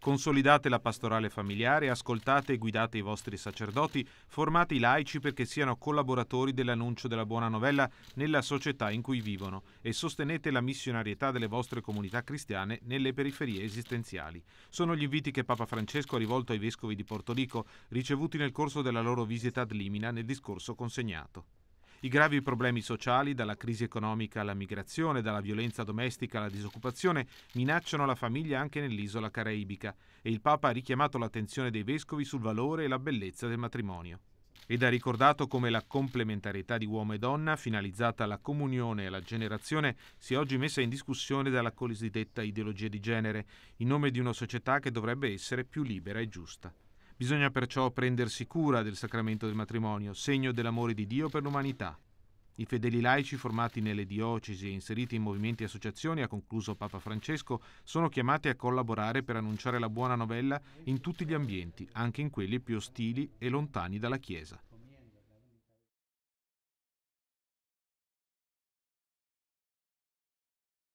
Consolidate la pastorale familiare, ascoltate e guidate i vostri sacerdoti, formate i laici perché siano collaboratori dell'annuncio della buona novella nella società in cui vivono e sostenete la missionarietà delle vostre comunità cristiane nelle periferie esistenziali. Sono gli inviti che Papa Francesco ha rivolto ai vescovi di Porto Rico, ricevuti nel corso della loro visita ad Limina nel discorso consegnato. I gravi problemi sociali, dalla crisi economica alla migrazione, dalla violenza domestica alla disoccupazione, minacciano la famiglia anche nell'isola caraibica e il Papa ha richiamato l'attenzione dei vescovi sul valore e la bellezza del matrimonio ed ha ricordato come la complementarietà di uomo e donna, finalizzata alla comunione e alla generazione, sia oggi messa in discussione dalla cosiddetta ideologia di genere, in nome di una società che dovrebbe essere più libera e giusta. Bisogna perciò prendersi cura del sacramento del matrimonio, segno dell'amore di Dio per l'umanità. I fedeli laici formati nelle diocesi e inseriti in movimenti e associazioni, ha concluso Papa Francesco, sono chiamati a collaborare per annunciare la buona novella in tutti gli ambienti, anche in quelli più ostili e lontani dalla Chiesa.